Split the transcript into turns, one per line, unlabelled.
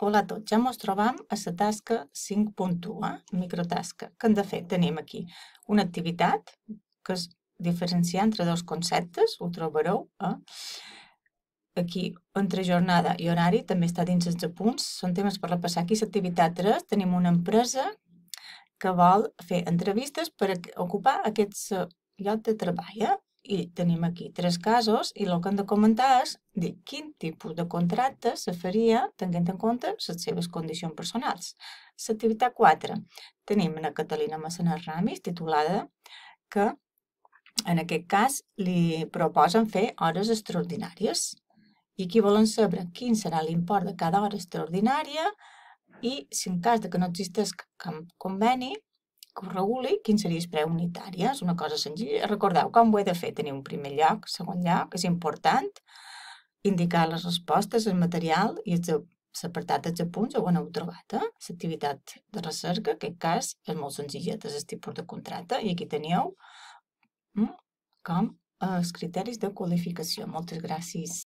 Hola a tots, ja ens trobem a la tasca 5.1, eh, microtasca, que en de fet tenim aquí una activitat que es diferencia entre dos conceptes, ho trobareu, eh? aquí entre jornada i horari també està dins els apunts, són temes per repassar aquí l'activitat 3, tenim una empresa que vol fer entrevistes per ocupar aquests eh, lloc de treball, eh? I tenim aquí tres casos i el que hem de comentar és de quin tipus de contracte se faria tenint en compte les seves condicions personals. L'activitat 4. Tenim una Catalina Massanar Ramis titulada que en aquest cas li proposen fer hores extraordinàries i aquí volen saber quin serà l'import de cada hora extraordinària i si en cas que no existeix cap conveni que us reguli quin seria el preu unitari. És una cosa senzilla. Recordeu com ho he de fer. Tenir un primer lloc, segon lloc, és important. Indicar les respostes, el material i els l'apartat dels apunts on heu trobat. Eh? L'activitat de recerca, en aquest cas, és molt senzilla, és el tipus de contracte, i aquí teniu mm, com eh, els criteris de qualificació. Moltes gràcies.